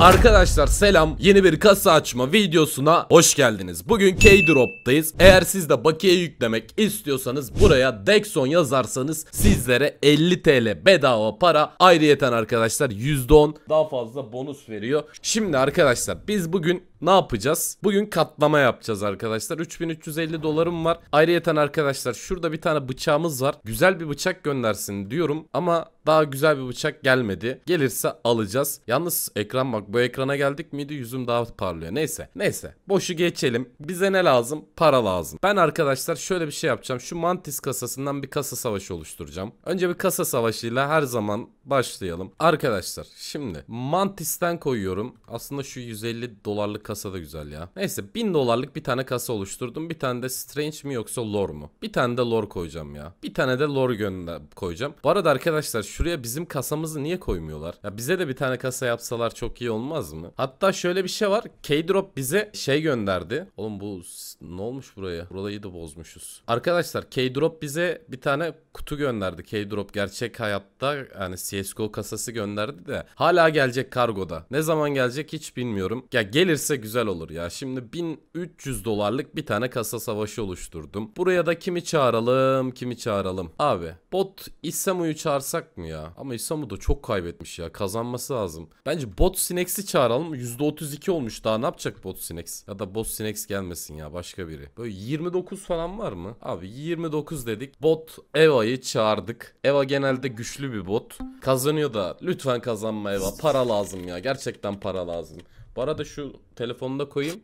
Arkadaşlar selam yeni bir kasa açma videosuna hoş geldiniz. Bugün K-Drop'tayız. Eğer siz de bakiye yüklemek istiyorsanız buraya Dexon yazarsanız sizlere 50 TL bedava para ayrıyeten arkadaşlar %10 daha fazla bonus veriyor. Şimdi arkadaşlar biz bugün ne yapacağız? Bugün katlama yapacağız arkadaşlar. 3350 dolarım var. Ayrıyeten arkadaşlar şurada bir tane bıçağımız var. Güzel bir bıçak göndersin diyorum ama daha güzel bir bıçak gelmedi. Gelirse alacağız. Yalnız ekran bak bu ekrana geldik miydi yüzüm daha parlıyor. Neyse neyse boşu geçelim. Bize ne lazım? Para lazım. Ben arkadaşlar şöyle bir şey yapacağım. Şu mantis kasasından bir kasa savaşı oluşturacağım. Önce bir kasa savaşıyla her zaman başlayalım. Arkadaşlar şimdi mantisten koyuyorum. Aslında şu 150 dolarlık kasa da güzel ya. Neyse 1000 dolarlık bir tane kasa oluşturdum. Bir tane de strange mi yoksa lore mu? Bir tane de lore koyacağım ya. Bir tane de lore gönlüne koyacağım. Bu arada arkadaşlar şuraya bizim kasamızı niye koymuyorlar? Ya bize de bir tane kasa yapsalar çok iyi olmaz mı? Hatta şöyle bir şey var. K-Drop bize şey gönderdi. Oğlum bu ne olmuş buraya? Burayı da bozmuşuz. Arkadaşlar K-Drop bize bir tane kutu gönderdi. K-Drop gerçek hayatta yani CSGO kasası gönderdi de hala gelecek kargoda. Ne zaman gelecek hiç bilmiyorum. Ya gelirse güzel olur ya. Şimdi 1300 dolarlık bir tane kasa savaşı oluşturdum. Buraya da kimi çağıralım? Kimi çağıralım? Abi bot İsamu'yu çağırsak mı? mı ya? Ama İstanbul da çok kaybetmiş ya. Kazanması lazım. Bence bot Sinex'i çağıralım. %32 olmuş daha ne yapacak bot Sinex? Ya da bot Sinex gelmesin ya başka biri. Böyle 29 falan var mı? Abi 29 dedik. Bot Eva'yı çağırdık. Eva genelde güçlü bir bot. Kazanıyor da lütfen kazanma Eva. Para lazım ya. Gerçekten para lazım. Bu arada şu telefonu da koyayım.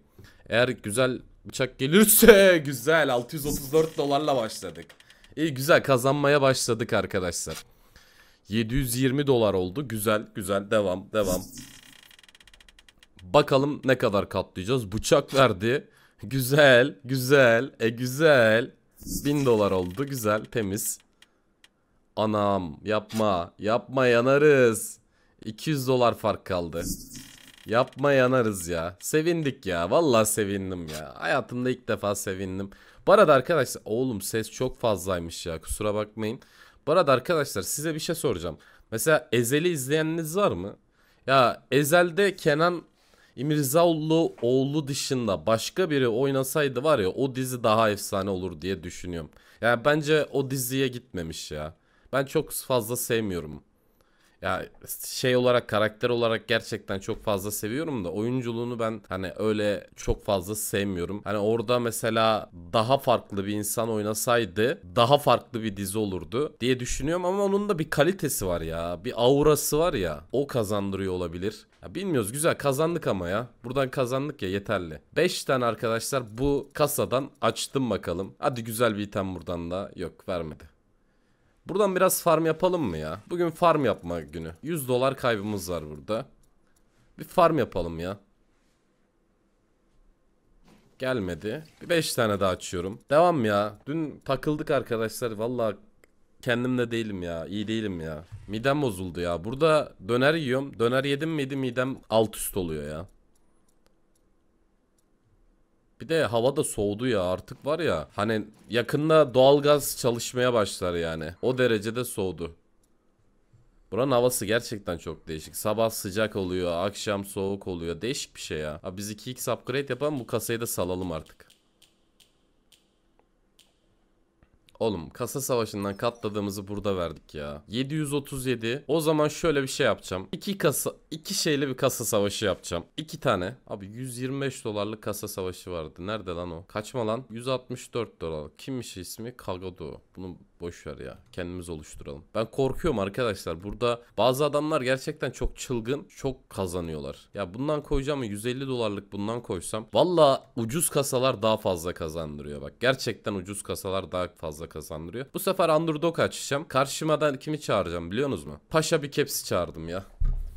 Eğer güzel bıçak gelirse güzel 634 dolarla başladık. İyi güzel kazanmaya başladık arkadaşlar. 720 dolar oldu. Güzel güzel devam devam. Bakalım ne kadar katlayacağız. Bıçak verdi. Güzel güzel e güzel. 1000 dolar oldu güzel temiz. Anam yapma yapma yanarız. 200 dolar fark kaldı. Yapma yanarız ya. Sevindik ya. Vallahi sevindim ya. Hayatımda ilk defa sevindim. Bu arada arkadaşlar oğlum ses çok fazlaymış ya. Kusura bakmayın. Bu arada arkadaşlar size bir şey soracağım. Mesela Ezel'i izleyeniniz var mı? Ya Ezel'de Kenan İmirzaoğlu oğlu dışında başka biri oynasaydı var ya o dizi daha efsane olur diye düşünüyorum. Yani bence o diziye gitmemiş ya. Ben çok fazla sevmiyorum. Ya şey olarak karakter olarak gerçekten çok fazla seviyorum da oyunculuğunu ben hani öyle çok fazla sevmiyorum. Hani orada mesela daha farklı bir insan oynasaydı daha farklı bir dizi olurdu diye düşünüyorum ama onun da bir kalitesi var ya. Bir aurası var ya. O kazandırıyor olabilir. Ya bilmiyoruz güzel kazandık ama ya. Buradan kazandık ya yeterli. 5 tane arkadaşlar bu kasadan açtım bakalım. Hadi güzel bir item buradan da. Yok vermedi. Buradan biraz farm yapalım mı ya? Bugün farm yapma günü. 100 dolar kaybımız var burada. Bir farm yapalım ya. Gelmedi. Bir 5 tane daha açıyorum. Devam ya. Dün takıldık arkadaşlar. Valla kendimde değilim ya. İyi değilim ya. Midem bozuldu ya. Burada döner yiyorum. Döner yedim miydi midem alt üst oluyor ya. Bir de hava da soğudu ya artık var ya hani yakında doğalgaz çalışmaya başlar yani. O derecede soğudu. Buranın havası gerçekten çok değişik. Sabah sıcak oluyor, akşam soğuk oluyor. Değişik bir şey ya. Abi biz iki x upgrade yapalım bu kasayı da salalım artık. Oğlum kasa savaşından katladığımızı burada verdik ya. 737. O zaman şöyle bir şey yapacağım. İki kasa, iki şeyle bir kasa savaşı yapacağım. İki tane. Abi 125 dolarlık kasa savaşı vardı. Nerede lan o? Kaçma lan? 164 dolar. Kimmiş ismi? Kagado. Bunu Boş ver ya. Kendimiz oluşturalım. Ben korkuyorum arkadaşlar. Burada bazı adamlar gerçekten çok çılgın. Çok kazanıyorlar. Ya bundan koyacağım 150 dolarlık bundan koysam. Valla ucuz kasalar daha fazla kazandırıyor bak. Gerçekten ucuz kasalar daha fazla kazandırıyor. Bu sefer underdog açacağım. Karşıma kimi çağıracağım biliyorsunuz mu? Paşa bir kepsi çağırdım ya.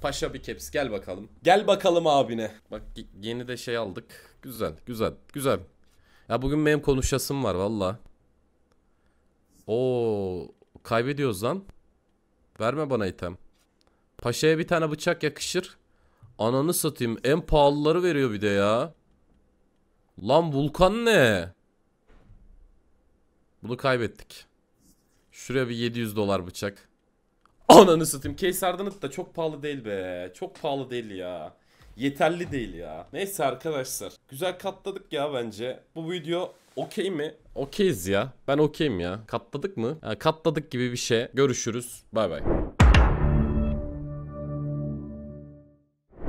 Paşa bir keps gel bakalım. Gel bakalım abine. Bak yeni de şey aldık. Güzel güzel güzel. Ya bugün benim konuşasım var valla. Oo, kaybediyoruz lan. Verme bana item. Paşa'ya bir tane bıçak yakışır. Ananı satayım. En pahalıları veriyor bir de ya. Lan Vulkan ne? Bunu kaybettik. Şuraya bir 700 dolar bıçak. Ananı satayım. Case Ardanit da çok pahalı değil be. Çok pahalı değil ya yeterli değil ya. Neyse arkadaşlar. Güzel katladık ya bence. Bu video okey mi? Okeyiz ya. Ben okeyim ya. Katladık mı? Ha, katladık gibi bir şey. Görüşürüz. Bay bay.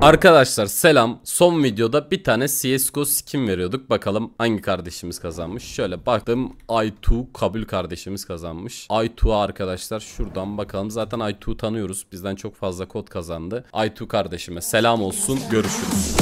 Arkadaşlar selam. Son videoda bir tane CSGO skin veriyorduk. Bakalım hangi kardeşimiz kazanmış. Şöyle baktım I2 Kabul kardeşimiz kazanmış. I2 arkadaşlar şuradan bakalım. Zaten I2 tanıyoruz. Bizden çok fazla kod kazandı. I2 kardeşime selam olsun. Görüşürüz.